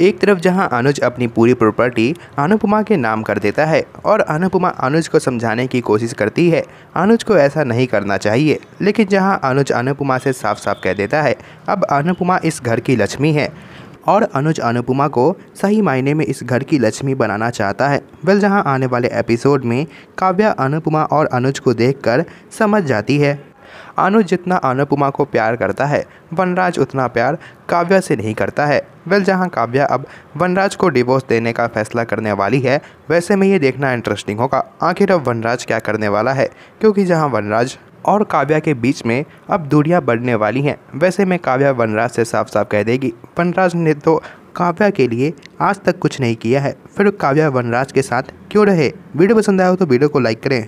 एक तरफ जहां अनुज अपनी पूरी प्रॉपर्टी अनुपमा के नाम कर देता है और अनुपमा अनुज को समझाने की कोशिश करती है अनुज को ऐसा नहीं करना चाहिए लेकिन जहां अनुज अनुपमा से साफ साफ कह देता है अब अनुपमा इस घर की लक्ष्मी है और अनुज अनुपमा को सही मायने में इस घर की लक्ष्मी बनाना चाहता है वेल जहां आने वाले एपिसोड में काव्या अनुपमा और अनुज को देखकर समझ जाती है अनु जितना अनुपमा को प्यार करता है वनराज उतना प्यार काव्या से नहीं करता है वेल जहां काव्या अब वनराज को डिवोर्स देने का फैसला करने वाली है वैसे में ये देखना इंटरेस्टिंग होगा आखिर अब वनराज क्या करने वाला है क्योंकि जहाँ वनराज और काव्या के बीच में अब दूरियाँ बढ़ने वाली हैं वैसे में काव्या वनराज से साफ साफ कह देगी वनराज ने तो काव्या के लिए आज तक कुछ नहीं किया है फिर काव्या वनराज के साथ क्यों रहे वीडियो पसंद आया हो तो वीडियो को लाइक करें